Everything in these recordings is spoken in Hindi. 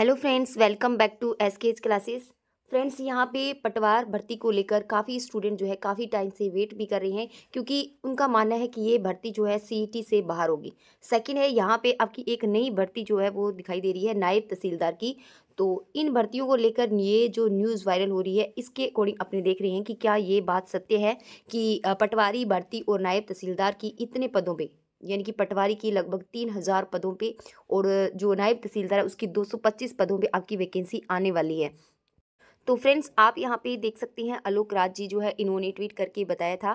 hello friends welcome back to S K H classes friends यहाँ पे पटवार भर्ती को लेकर काफ़ी स्टूडेंट जो है काफ़ी टाइम से वेट भी कर रहे हैं क्योंकि उनका मानना है कि ये भर्ती जो है सीईटी e से बाहर होगी सेकंड है यहाँ पे आपकी एक नई भर्ती जो है वो दिखाई दे रही है नायब तहसीलदार की तो इन भर्तियों को लेकर ये जो न्यूज़ वायरल हो रही है इसके अकॉर्डिंग अपने देख रहे हैं कि क्या ये बात सत्य है कि पटवारी भर्ती और नायब तहसीलदार की इतने पदों पर यानी कि पटवारी की लगभग तीन हज़ार पदों पे और जो नायब तहसीलदार है उसकी दो सौ पच्चीस पदों पे आपकी वैकेंसी आने वाली है तो फ्रेंड्स आप यहाँ पे देख सकते हैं आलोक राज जी जो है इन्होंने ट्वीट करके बताया था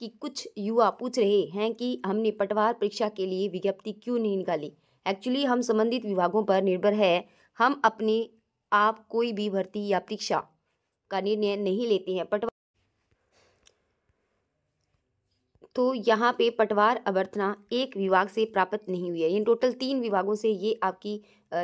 कि कुछ युवा पूछ रहे हैं कि हमने पटवार परीक्षा के लिए विज्ञप्ति क्यों नहीं निकाली एक्चुअली हम संबंधित विभागों पर निर्भर है हम अपने आप कोई भी भर्ती या परीक्षा का निर्णय नहीं लेते हैं पटवा तो यहाँ पे पटवार अवर्तना एक विभाग से प्राप्त नहीं हुई है इन टोटल तीन विभागों से ये आपकी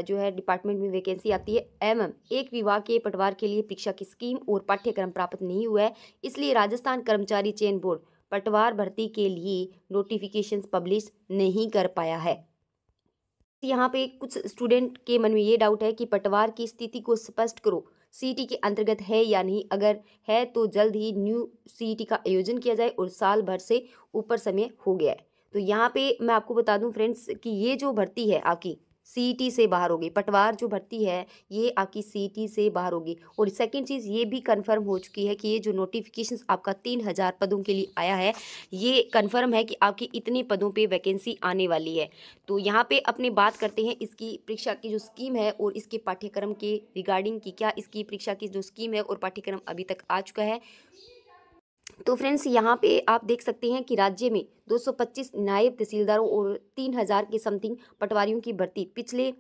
जो है डिपार्टमेंट में वैकेंसी आती है एवं एक विभाग के पटवार के लिए परीक्षा की स्कीम और पाठ्यक्रम प्राप्त नहीं हुआ है इसलिए राजस्थान कर्मचारी चयन बोर्ड पटवार भर्ती के लिए नोटिफिकेशन पब्लिश नहीं कर पाया है यहाँ पे कुछ स्टूडेंट के मन में ये डाउट है कि पटवार की स्थिति को स्पष्ट करो सीटी के अंतर्गत है या नहीं अगर है तो जल्द ही न्यू सीटी का आयोजन किया जाए और साल भर से ऊपर समय हो गया है तो यहाँ पे मैं आपको बता दूं फ्रेंड्स कि ये जो भर्ती है आपकी सी से बाहर होगी पटवार जो भर्ती है ये आपकी सी से बाहर होगी और सेकंड चीज़ ये भी कंफर्म हो चुकी है कि ये जो नोटिफिकेशन आपका तीन हज़ार पदों के लिए आया है ये कंफर्म है कि आपकी इतने पदों पे वैकेंसी आने वाली है तो यहाँ पे अपने बात करते हैं इसकी परीक्षा की जो स्कीम है और इसके पाठ्यक्रम के रिगार्डिंग की क्या इसकी परीक्षा की जो स्कीम है और पाठ्यक्रम अभी तक आ चुका है तो फ्रेंड्स यहाँ पे आप देख सकते हैं कि राज्य में 225 नायब तहसीलदारों और 3000 के समथिंग पटवारियों की भर्ती पिछले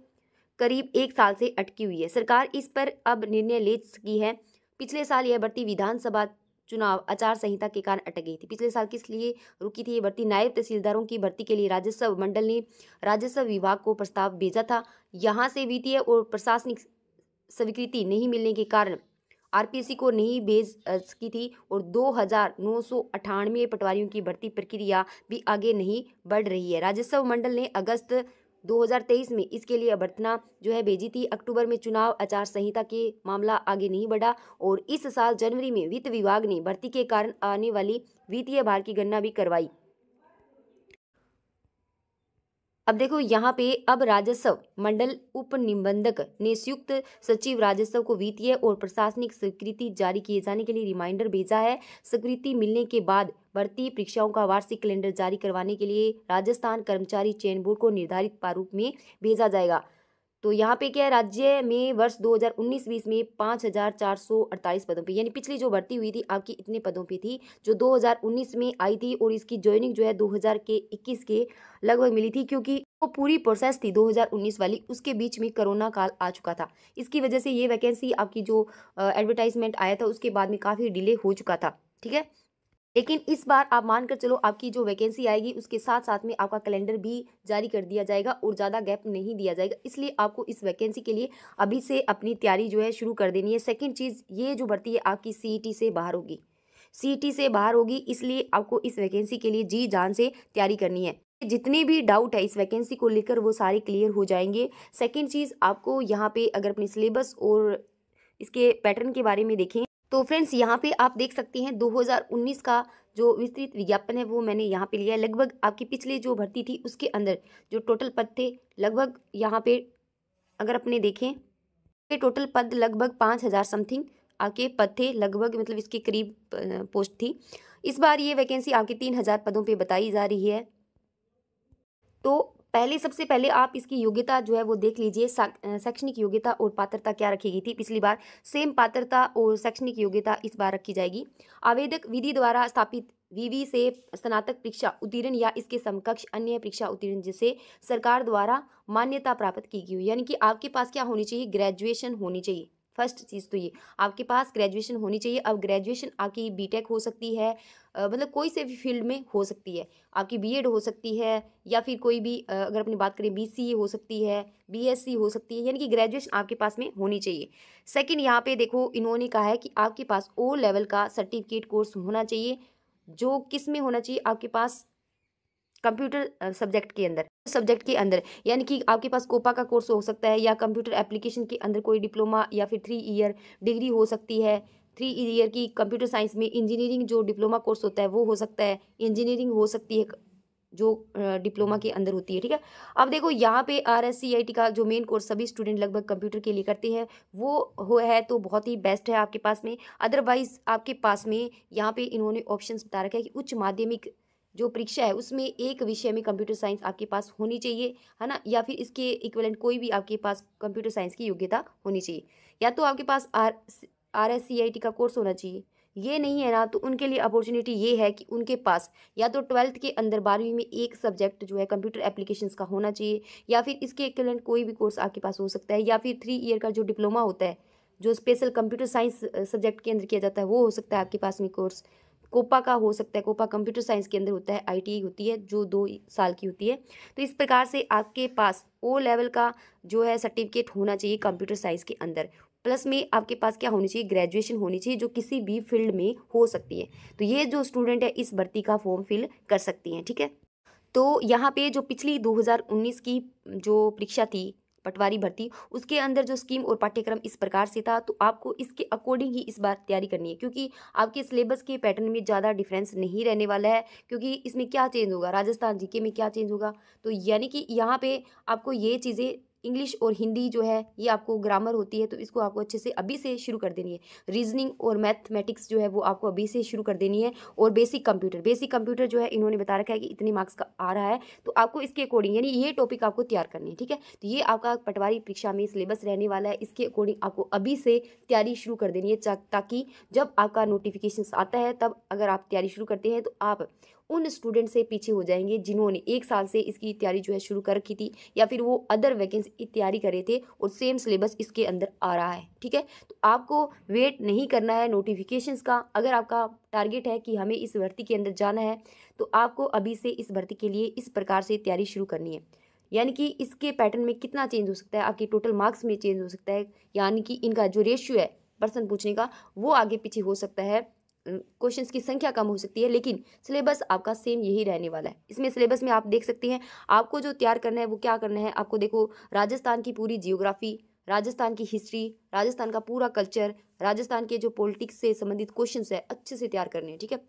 करीब एक साल से अटकी हुई है सरकार इस पर अब निर्णय ले चुकी है पिछले साल यह भर्ती विधानसभा चुनाव आचार संहिता के कारण अटक गई थी पिछले साल किस लिए रुकी थी ये भर्ती नायब तहसीलदारों की भर्ती के लिए राजस्व मंडल ने राजस्व विभाग को प्रस्ताव भेजा था यहाँ से वित्तीय और प्रशासनिक स्वीकृति नहीं मिलने के कारण आरपीसी को नहीं भेज सकी थी और दो हज़ार नौ सौ अठानवे पटवारियों की भर्ती प्रक्रिया भी आगे नहीं बढ़ रही है राजस्व मंडल ने अगस्त 2023 में इसके लिए अभ्यर्थना जो है भेजी थी अक्टूबर में चुनाव आचार संहिता के मामला आगे नहीं बढ़ा और इस साल जनवरी में वित्त विभाग ने भर्ती के कारण आने वाली वित्तीय भार की गणना भी करवाई अब देखो यहाँ पे अब राजस्व मंडल उप निबंधक ने संयुक्त सचिव राजस्व को वित्तीय और प्रशासनिक स्वीकृति जारी किए जाने के लिए रिमाइंडर भेजा है स्वीकृति मिलने के बाद भर्ती परीक्षाओं का वार्षिक कैलेंडर जारी करवाने के लिए राजस्थान कर्मचारी चयन बोर्ड को निर्धारित प्रारूप में भेजा जाएगा तो यहाँ पे क्या है राज्य में वर्ष 2019-20 में 5,448 पदों पे यानी पिछली जो भर्ती हुई थी आपकी इतने पदों पे थी जो 2019 में आई थी और इसकी ज्वाइनिंग जो है 2000 के 21 के लगभग मिली थी क्योंकि वो पूरी प्रोसेस थी 2019 वाली उसके बीच में कोरोना काल आ चुका था इसकी वजह से ये वैकेंसी आपकी जो एडवर्टाइजमेंट आया था उसके बाद में काफ़ी डिले हो चुका था ठीक है लेकिन इस बार आप मानकर चलो आपकी जो वैकेंसी आएगी उसके साथ साथ में आपका कैलेंडर भी जारी कर दिया जाएगा और ज़्यादा गैप नहीं दिया जाएगा इसलिए आपको इस वैकेंसी के लिए अभी से अपनी तैयारी जो है शुरू कर देनी है सेकंड चीज़ ये जो भर्ती है आपकी सी e से बाहर होगी सी e से बाहर होगी इसलिए आपको इस वैकेंसी के लिए जी जान से तैयारी करनी है जितने भी डाउट है इस वैकेंसी को लेकर वो सारे क्लियर हो जाएंगे सेकेंड चीज़ आपको यहाँ पे अगर अपने सिलेबस और इसके पैटर्न के बारे में देखें तो फ्रेंड्स यहाँ पे आप देख सकते हैं 2019 का जो विस्तृत विज्ञापन है वो मैंने यहाँ पे लिया है लगभग आपकी पिछली जो भर्ती थी उसके अंदर जो टोटल पद थे लगभग यहाँ पे अगर अपने देखें के टोटल पद लगभग पाँच हज़ार समथिंग आपके पद थे लगभग मतलब इसके करीब पोस्ट थी इस बार ये वैकेंसी आपके तीन हज़ार पदों पर बताई जा रही है तो पहले सबसे पहले आप इसकी योग्यता जो है वो देख लीजिए शैक्षणिक योग्यता और पात्रता क्या रखी गई थी पिछली बार सेम पात्रता और शैक्षणिक योग्यता इस बार रखी जाएगी आवेदक विधि द्वारा स्थापित वीवी से स्नातक परीक्षा उत्तीर्ण या इसके समकक्ष अन्य परीक्षा उत्तीर्ण जिसे सरकार द्वारा मान्यता प्राप्त की गई यानी कि आपके पास क्या होनी चाहिए ग्रेजुएशन होनी चाहिए फर्स्ट चीज़ तो ये आपके पास ग्रेजुएशन होनी चाहिए अब ग्रेजुएशन आपकी बीटेक हो सकती है मतलब कोई से भी फील्ड में हो सकती है आपकी बीएड हो सकती है या फिर कोई भी अगर अपनी बात करें बीसीए हो सकती है बीएससी हो सकती है यानी कि ग्रेजुएशन आपके पास में होनी चाहिए सेकंड यहाँ पे देखो इन्होंने कहा है कि आपके पास ओ लेवल का सर्टिफिकेट कोर्स होना चाहिए जो किस में होना चाहिए आपके पास कंप्यूटर सब्जेक्ट के अंदर सब्जेक्ट के अंदर यानी कि आपके पास कोपा का कोर्स हो सकता है या कंप्यूटर एप्लीकेशन के अंदर कोई डिप्लोमा या फिर थ्री ईयर डिग्री हो सकती है थ्री ईयर की कंप्यूटर साइंस में इंजीनियरिंग जो डिप्लोमा कोर्स होता है वो हो सकता है इंजीनियरिंग हो सकती है जो डिप्लोमा के अंदर होती है ठीक है अब देखो यहाँ पे R S C I T का जो मेन कोर्स सभी स्टूडेंट लगभग कंप्यूटर के लिए करते हैं वो हो है तो बहुत ही बेस्ट है आपके पास में अदरवाइज आपके पास में यहाँ पे इन्होंने ऑप्शन बता रखा है कि उच्च माध्यमिक जो परीक्षा है उसमें एक विषय में कंप्यूटर साइंस आपके पास होनी चाहिए है ना या फिर इसके इक्वलेंट कोई भी आपके पास कंप्यूटर साइंस की योग्यता होनी चाहिए या तो आपके पास R R S C I T का कोर्स होना चाहिए ये नहीं है ना तो उनके लिए अपॉर्चुनिटी ये है कि उनके पास या तो ट्वेल्थ के अंदर बारहवीं में एक सब्जेक्ट जो है कंप्यूटर एप्लीकेशन का होना चाहिए या फिर इसके इक्वलेंट कोई भी कोर्स आपके पास हो सकता है या फिर थ्री ईयर का जो डिप्लोमा होता है जो स्पेशल कंप्यूटर साइंस सब्जेक्ट के अंदर किया जाता है वो हो सकता है आपके पास में कोर्स कोपा का हो सकता है कोपा कंप्यूटर साइंस के अंदर होता है आई होती है जो दो साल की होती है तो इस प्रकार से आपके पास ओ लेवल का जो है सर्टिफिकेट होना चाहिए कंप्यूटर साइंस के अंदर प्लस में आपके पास क्या होनी चाहिए ग्रेजुएशन होनी चाहिए जो किसी भी फील्ड में हो सकती है तो ये जो स्टूडेंट है इस भर्ती का फॉर्म फिल कर सकती हैं ठीक है तो यहाँ पे जो पिछली 2019 की जो परीक्षा थी पटवारी भर्ती उसके अंदर जो स्कीम और पाठ्यक्रम इस प्रकार से था तो आपको इसके अकॉर्डिंग ही इस बार तैयारी करनी है क्योंकि आपके सिलेबस के पैटर्न में ज़्यादा डिफरेंस नहीं रहने वाला है क्योंकि इसमें क्या चेंज होगा राजस्थान जीके में क्या चेंज होगा तो यानी कि यहाँ पे आपको ये चीज़ें इंग्लिश और हिंदी जो है ये आपको ग्रामर होती है तो इसको आपको अच्छे से अभी से शुरू कर देनी है रीजनिंग और मैथमेटिक्स जो है वो आपको अभी से शुरू कर देनी है और बेसिक कंप्यूटर बेसिक कंप्यूटर जो है इन्होंने बता रखा है कि इतने मार्क्स का आ रहा है तो आपको इसके अकॉर्डिंग यानी ये टॉपिक आपको तैयार करनी है ठीक है तो ये आपका पटवारी परीक्षा में सिलेबस रहने वाला है इसके अकॉर्डिंग आपको अभी से तैयारी शुरू कर देनी है ताकि जब आपका नोटिफिकेशन आता है तब अगर आप तैयारी शुरू करते हैं तो आप उन स्टूडेंट से पीछे हो जाएंगे जिन्होंने एक साल से इसकी तैयारी जो है शुरू कर रखी थी या फिर वो अदर वैकेंसी की तैयारी करे थे और सेम सिलेबस इसके अंदर आ रहा है ठीक है तो आपको वेट नहीं करना है नोटिफिकेशन का अगर आपका टारगेट है कि हमें इस भर्ती के अंदर जाना है तो आपको अभी से इस भर्ती के लिए इस प्रकार से तैयारी शुरू करनी है यानी कि इसके पैटर्न में कितना चेंज हो सकता है आपके टोटल मार्क्स में चेंज हो सकता है यानी कि इनका जो रेशियो है पर्सन पूछने का वो आगे पीछे हो सकता है क्वेश्चंस की संख्या कम हो सकती है लेकिन सिलेबस आपका सेम यही रहने वाला है इसमें सिलेबस में आप देख सकते हैं आपको जो तैयार करना है वो क्या करना है आपको देखो राजस्थान की पूरी जियोग्राफी राजस्थान की हिस्ट्री राजस्थान का पूरा कल्चर राजस्थान के जो पॉलिटिक्स से संबंधित क्वेश्चन है अच्छे से तैयार करने हैं ठीक है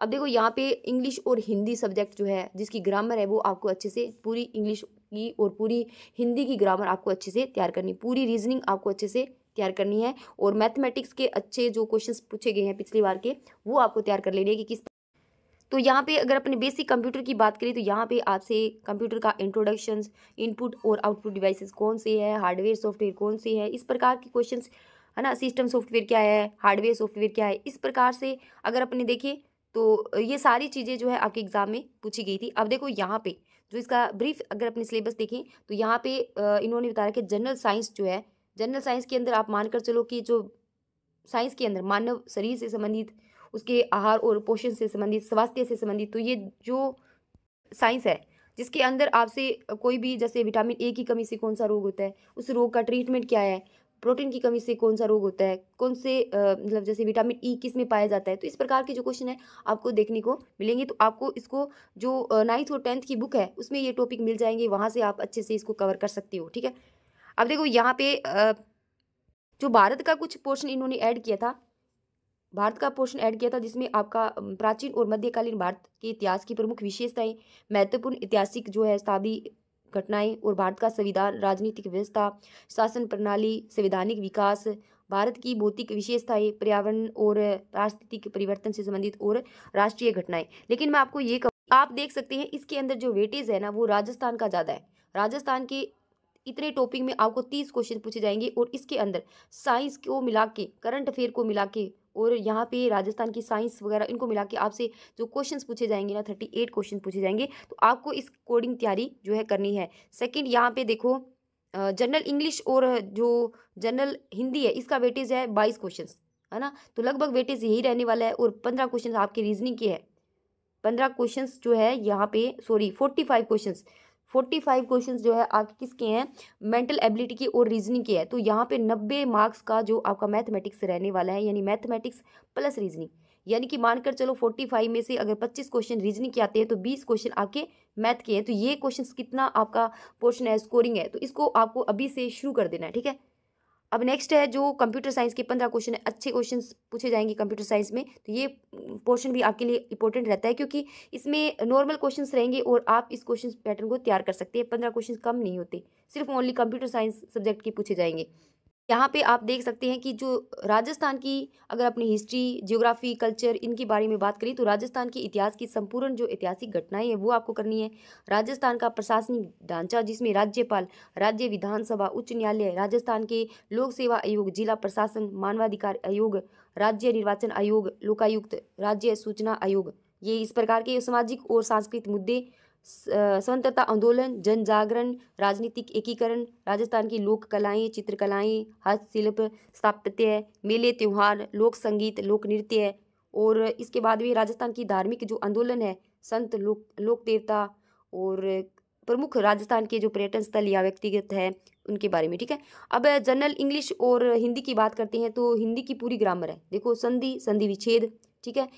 अब देखो यहाँ पे इंग्लिश और हिंदी सब्जेक्ट जो है जिसकी ग्रामर है वो आपको अच्छे से पूरी इंग्लिश की और पूरी हिंदी की ग्रामर आपको अच्छे से तैयार करनी पूरी रीजनिंग आपको अच्छे से तैयार करनी है और मैथमेटिक्स के अच्छे जो क्वेश्चन पूछे गए हैं पिछली बार के वो आपको तैयार कर लेने की किस तो यहाँ पे अगर अपने बेसिक कंप्यूटर की बात करें तो यहाँ पे आपसे कंप्यूटर का इंट्रोडक्शन इनपुट और आउटपुट डिवाइसेस कौन से है हार्डवेयर सॉफ्टवेयर कौन से है इस प्रकार के क्वेश्चन है ना सिस्टम सॉफ्टवेयर क्या है हार्डवेयर सॉफ्टवेयर क्या है इस प्रकार से अगर अपने देखें तो ये सारी चीज़ें जो है आपके एग्ज़ाम में पूछी गई थी अब देखो यहाँ पर जो इसका ब्रीफ अगर अपने सिलेबस देखें तो यहाँ पर इन्होंने बताया कि जनरल साइंस जो है जनरल साइंस के अंदर आप मानकर चलो कि जो साइंस के अंदर मानव शरीर से संबंधित उसके आहार और पोषण से संबंधित स्वास्थ्य से संबंधित तो ये जो साइंस है जिसके अंदर आपसे कोई भी जैसे विटामिन ए की कमी से कौन सा रोग होता है उस रोग का ट्रीटमेंट क्या है प्रोटीन की कमी से कौन सा रोग होता है कौन से मतलब जैसे विटामिन ई e किस में पाया जाता है तो इस प्रकार के जो क्वेश्चन है आपको देखने को मिलेंगे तो आपको इसको जो नाइन्थ और टेंथ की बुक है उसमें ये टॉपिक मिल जाएंगे वहाँ से आप अच्छे से इसको कवर कर सकते हो ठीक है अब देखो यहाँ पे जो भारत का कुछ पोर्शन इन्होंने ऐड किया था भारत का पोर्शन ऐड किया था जिसमें आपका प्राचीन और मध्यकालीन भारत के इतिहास की प्रमुख विशेषताएं महत्वपूर्ण ऐतिहासिक जो है स्थापी घटनाएं और भारत का संविधान राजनीतिक व्यवस्था शासन प्रणाली संवैधानिक विकास भारत की भौतिक विशेषताएं पर्यावरण और राजनीतिक परिवर्तन से संबंधित और राष्ट्रीय घटनाएं लेकिन मैं आपको ये कहूँ आप देख सकते हैं इसके अंदर जो वेटेज है ना वो राजस्थान का ज़्यादा है राजस्थान के इतने टॉपिक में आपको तीस क्वेश्चन पूछे जाएंगे और इसके अंदर साइंस को मिला के करंट अफेयर को मिला के और यहाँ पे राजस्थान की साइंस वगैरह इनको मिला के आपसे जो क्वेश्चंस पूछे जाएंगे ना थर्टी एट क्वेश्चन पूछे जाएंगे तो आपको इस कोडिंग तैयारी जो है करनी है सेकंड यहाँ पे देखो जनरल इंग्लिश और जो जनरल हिंदी है इसका वेटेज है बाईस क्वेश्चन है ना तो लगभग वेटेज यही रहने वाला है और पंद्रह क्वेश्चन आपके रीजनिंग के है पंद्रह क्वेश्चन जो है यहाँ पे sorry forty five question forty five question जो है आपके किसके हैं मेंटल एबिलिटी की और रीजनिंग की है तो यहाँ पे नब्बे मार्क्स का जो आपका मैथमेटिक्स रहने वाला है यानी मैथमेटिक्स प्लस रीजनिंग यानी कि मानकर चलो फोर्टी फाइव में से अगर पच्चीस क्वेश्चन रीजनिंग के आते हैं तो बीस क्वेश्चन आपके मैथ के हैं तो ये क्वेश्चन कितना आपका पोर्शन है स्कोरिंग है तो इसको आपको अभी से शुरू कर देना है ठीक है अब नेक्स्ट है जो कंप्यूटर साइंस के पंद्रह क्वेश्चन है अच्छे क्वेश्चन पूछे जाएंगे कंप्यूटर साइंस में तो ये पोर्शन भी आपके लिए इंपॉर्टेंट रहता है क्योंकि इसमें नॉर्मल क्वेश्चंस रहेंगे और आप इस क्वेश्चन पैटर्न को तैयार कर सकते हैं पंद्रह क्वेश्चन कम नहीं होते सिर्फ ओनली कंप्यूटर साइंस सब्जेक्ट के पूछे जाएंगे यहाँ पे आप देख सकते हैं कि जो राजस्थान की अगर अपनी हिस्ट्री जियोग्राफी कल्चर इनके बारे में बात करें तो राजस्थान के इतिहास की संपूर्ण जो ऐतिहासिक घटनाएं हैं वो आपको करनी है राजस्थान का प्रशासनिक ढांचा जिसमें राज्यपाल राज्य विधानसभा उच्च न्यायालय राजस्थान के लोक सेवा आयोग जिला प्रशासन मानवाधिकार आयोग राज्य निर्वाचन आयोग लोकायुक्त राज्य सूचना आयोग ये इस प्रकार के सामाजिक और सांस्कृतिक मुद्दे स्वतंत्रता आंदोलन जन जागरण राजनीतिक एकीकरण राजस्थान की लोक कलाएँ चित्रकलाएँ हस्तशिल्प स्थापत्य मेले त्यौहार लोक संगीत लोक नृत्य और इसके बाद भी राजस्थान की धार्मिक जो आंदोलन है संत लोक लोक देवता और प्रमुख राजस्थान के जो पर्यटन स्थल या व्यक्तिगत है उनके बारे में ठीक है अब जनरल इंग्लिश और हिंदी की बात करते हैं तो हिंदी की पूरी ग्रामर है देखो संधि संधि विच्छेद ठीक है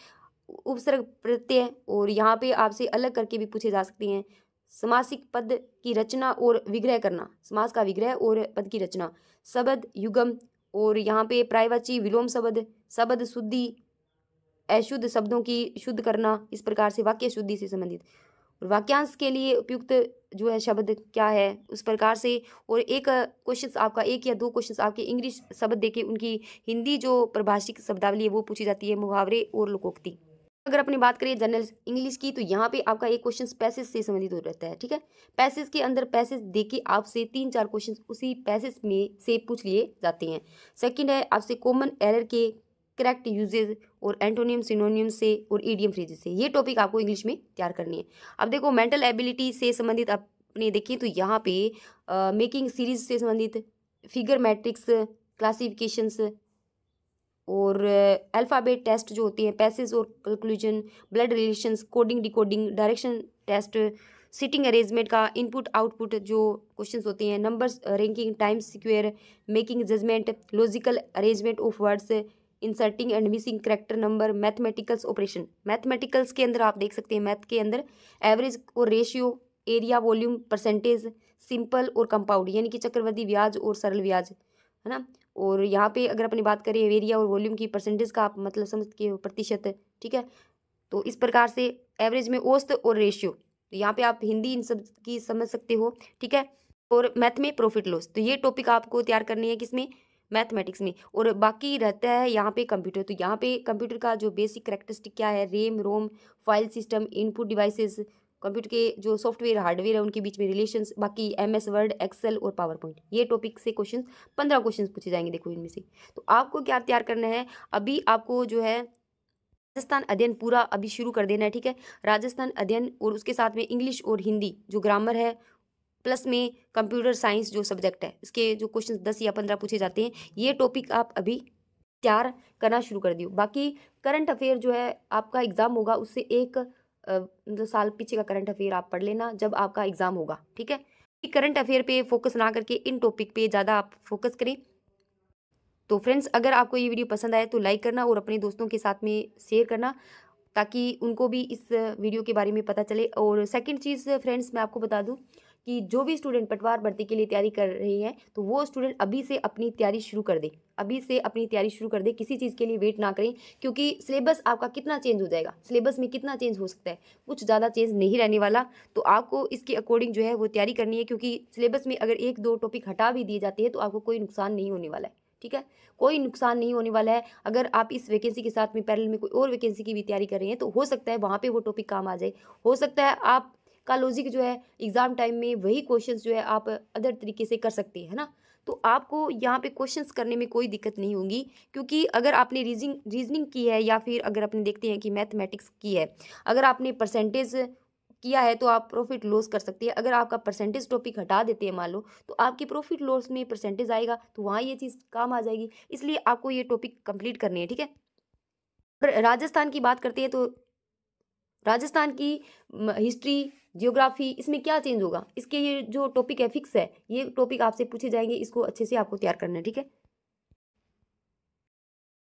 उपसर्ग प्रत्यय और यहाँ पे आपसे अलग करके भी पूछे जा सकते हैं समासिक पद की रचना और विग्रह करना समास का विग्रह और पद की रचना शब्द युगम और यहाँ पे प्रायवाची विलोम शब्द शब्द शुद्धि अशुद्ध शब्दों की शुद्ध करना इस प्रकार से वाक्य शुद्धि से संबंधित और वाक्यांश के लिए उपयुक्त जो है शब्द क्या है उस प्रकार से और एक क्वेश्चन आपका एक या दो क्वेश्चन आपके इंग्लिश शब्द देके उनकी हिंदी जो परिभाषिक शब्दावली है वो पूछी जाती है मुहावरे और लोकोक्ति अगर अपनी बात करिए जनरल इंग्लिश की तो यहाँ पे आपका एक क्वेश्चन पैसेज से संबंधित हो रहता है ठीक है पैसेज के अंदर पैसेज देके आपसे तीन चार क्वेश्चन उसी पैसेज में से पूछ लिए जाते हैं सेकंड है आपसे कॉमन एरर के करेक्ट यूजेज और एंटोनियम सिनोनियम से और ईडियम फ्रीज से ये टॉपिक आपको इंग्लिश में तैयार करनी है अब देखो मेंटल एबिलिटी से संबंधित अपने देखें तो यहाँ पे मेकिंग सीरीज से संबंधित फिगर मैट्रिक्स क्लासिफिकेशंस और अल्फ़ाबेट टेस्ट जो होते हैं पैसेज और conclusion blood relations coding decoding direction test seating arrangement का इनपुट आउटपुट जो क्वेश्चंस होते हैं numbers ranking time sequence making judgement logical arrangement of words inserting and missing character number mathematicals operation mathematicals के अंदर आप देख सकते हैं मैथ के अंदर एवरेज और ratio area volume percentage simple और कंपाउंड यानी कि चक्रवर्ती ब्याज और सरल ब्याज है ना और यहाँ पे अगर अपनी बात करें एरिया और वॉल्यूम की परसेंटेज का आप मतलब समझ के प्रतिशत है ठीक है तो इस प्रकार से एवरेज में औस्त और रेशियो तो यहाँ पे आप हिंदी इन सब की समझ सकते हो ठीक है और मैथ में प्रॉफिट लॉस तो ये टॉपिक आपको तैयार करनी है किसमें मैथमेटिक्स में और बाकी रहता है यहाँ पे कंप्यूटर तो यहाँ पे कंप्यूटर का जो बेसिक करेक्टरिस्टिक क्या है RAM ROM file system input devices computer के जो सॉफ्टवेयर हार्डवेयर है उनके बीच में रिलेशन बाकी एम एस वर्ड एक्सेल और पावर पॉइंट ये टॉपिक से क्वेश्चन पंद्रह क्वेश्चन पूछे जाएंगे देखो इनमें से तो आपको क्या तैयार करना है अभी आपको जो है राजस्थान अध्ययन पूरा अभी शुरू कर देना है ठीक है राजस्थान अध्ययन और उसके साथ में इंग्लिश और हिंदी जो ग्रामर है प्लस में कंप्यूटर साइंस जो सब्जेक्ट है इसके जो क्वेश्चन दस या पंद्रह पूछे जाते हैं ये टॉपिक आप अभी तैयार करना शुरू कर दियो बाकी करंट अफेयर जो है आपका एग्ज़ाम होगा उससे एक मतलब साल पीछे का करंट अफेयर आप पढ़ लेना जब आपका एग्ज़ाम होगा ठीक है करंट अफेयर पे फोकस ना करके इन टॉपिक पे ज़्यादा आप फोकस करें तो फ्रेंड्स अगर आपको ये वीडियो पसंद आए तो लाइक करना और अपने दोस्तों के साथ में शेयर करना ताकि उनको भी इस वीडियो के बारे में पता चले और सेकंड चीज़ फ्रेंड्स मैं आपको बता दूँ कि जो भी स्टूडेंट पटवार भर्ती के लिए तैयारी कर रही है तो वो स्टूडेंट अभी से अपनी तैयारी शुरू कर दे अभी से अपनी तैयारी शुरू कर दे किसी चीज़ के लिए वेट ना करें क्योंकि सिलेबस आपका कितना चेंज हो जाएगा सिलेबस में कितना चेंज हो सकता है कुछ ज़्यादा चेंज नहीं रहने वाला तो आपको इसके अकॉर्डिंग जो है वो तैयारी करनी है क्योंकि सिलेबस में अगर एक दो टॉपिक हटा भी दिए जाते हैं तो आपको कोई नुकसान नहीं होने वाला है ठीक है कोई नुकसान नहीं होने वाला है अगर आप इस वैकेंसी के साथ में पैरल में कोई और वैकेंसी की भी तैयारी कर रहे हैं तो हो सकता है वहाँ पे वो टॉपिक काम आ जाए हो सकता है आप का लॉजिक जो है एग्ज़ाम टाइम में वही क्वेश्चन जो है आप अदर तरीके से कर सकते हैं ना तो आपको यहाँ पे क्वेश्चंस करने में कोई दिक्कत नहीं होगी क्योंकि अगर आपने रीजनिंग रीजनिंग की है या फिर अगर आपने देखते हैं कि मैथमेटिक्स की है अगर आपने परसेंटेज किया है तो आप प्रॉफिट लॉस कर सकते हैं अगर आपका परसेंटेज टॉपिक हटा देते हैं मान लो तो आपकी प्रॉफिट लॉस में परसेंटेज आएगा तो वहाँ ये चीज़ काम आ जाएगी इसलिए आपको ये टॉपिक कंप्लीट करनी है ठीक है राजस्थान की बात करते हैं तो राजस्थान की हिस्ट्री जियोग्राफी इसमें क्या चेंज होगा इसके ये जो टॉपिक है फिक्स है ये टॉपिक आपसे पूछे जाएंगे इसको अच्छे से आपको तैयार करना है ठीक है